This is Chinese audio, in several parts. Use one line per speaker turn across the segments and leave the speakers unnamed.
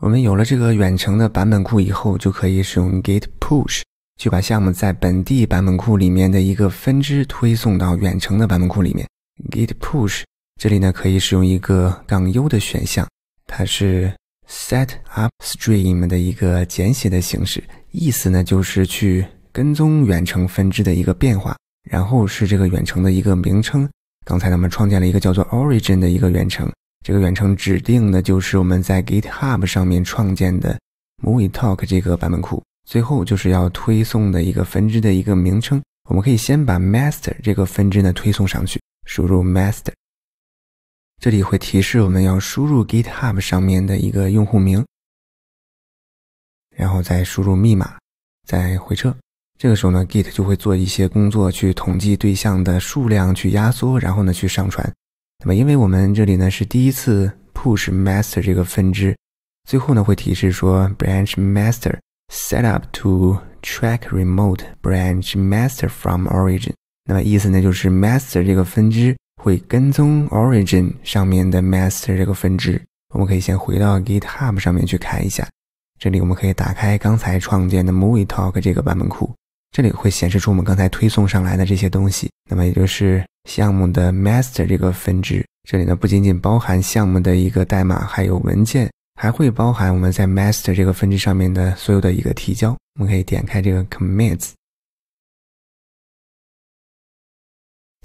我们有了这个远程的版本库以后，就可以使用 git push 就把项目在本地版本库里面的一个分支推送到远程的版本库里面。git push 这里呢可以使用一个杠 u 的选项，它是 set upstream 的一个简写的形式，意思呢就是去跟踪远程分支的一个变化，然后是这个远程的一个名称。刚才咱们创建了一个叫做 origin 的一个远程。这个远程指定的就是我们在 GitHub 上面创建的 m o v i e t a l k 这个版本库。最后就是要推送的一个分支的一个名称。我们可以先把 master 这个分支呢推送上去，输入 master。这里会提示我们要输入 GitHub 上面的一个用户名，然后再输入密码，再回车。这个时候呢，Git 就会做一些工作，去统计对象的数量，去压缩，然后呢去上传。那么，因为我们这里呢是第一次 push master 这个分支，最后呢会提示说 branch master set up to track remote branch master from origin。那么意思呢就是 master 这个分支会跟踪 origin 上面的 master 这个分支。我们可以先回到 GitHub 上面去看一下，这里我们可以打开刚才创建的 Movie Talk 这个版本库。这里会显示出我们刚才推送上来的这些东西，那么也就是项目的 master 这个分支。这里呢不仅仅包含项目的一个代码，还有文件，还会包含我们在 master 这个分支上面的所有的一个提交。我们可以点开这个 commits，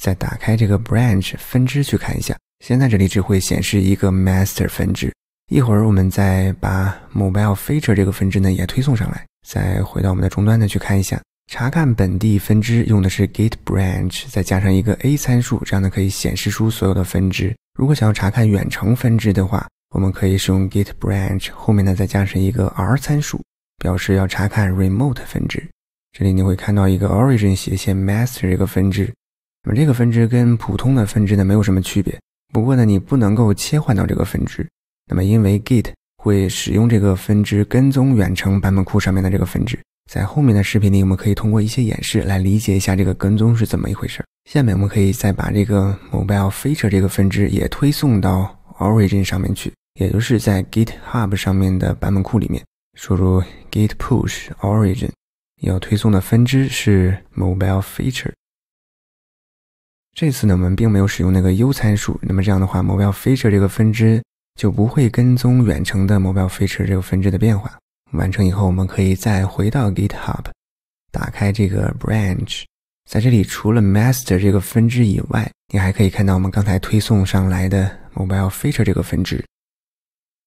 再打开这个 branch 分支去看一下。现在这里只会显示一个 master 分支，一会儿我们再把 mobile feature 这个分支呢也推送上来，再回到我们的终端呢去看一下。查看本地分支用的是 git branch，再加上一个 a 参数，这样呢可以显示出所有的分支。如果想要查看远程分支的话，我们可以使用 git branch，后面呢再加上一个 r 参数，表示要查看 remote 分支。这里你会看到一个 origin 斜线 master 这个分支，那么这个分支跟普通的分支呢没有什么区别。不过呢，你不能够切换到这个分支，那么因为 git 会使用这个分支跟踪远程版本库上面的这个分支。在后面的视频里，我们可以通过一些演示来理解一下这个跟踪是怎么一回事。下面我们可以再把这个 mobile feature 这个分支也推送到 origin 上面去，也就是在 GitHub 上面的版本库里面，输入 git push origin，要推送的分支是 mobile feature。这次呢，我们并没有使用那个 u 参数，那么这样的话，mobile feature 这个分支就不会跟踪远程的 mobile feature 这个分支的变化。完成以后，我们可以再回到 GitHub，打开这个 branch，在这里除了 master 这个分支以外，你还可以看到我们刚才推送上来的 mobile feature 这个分支。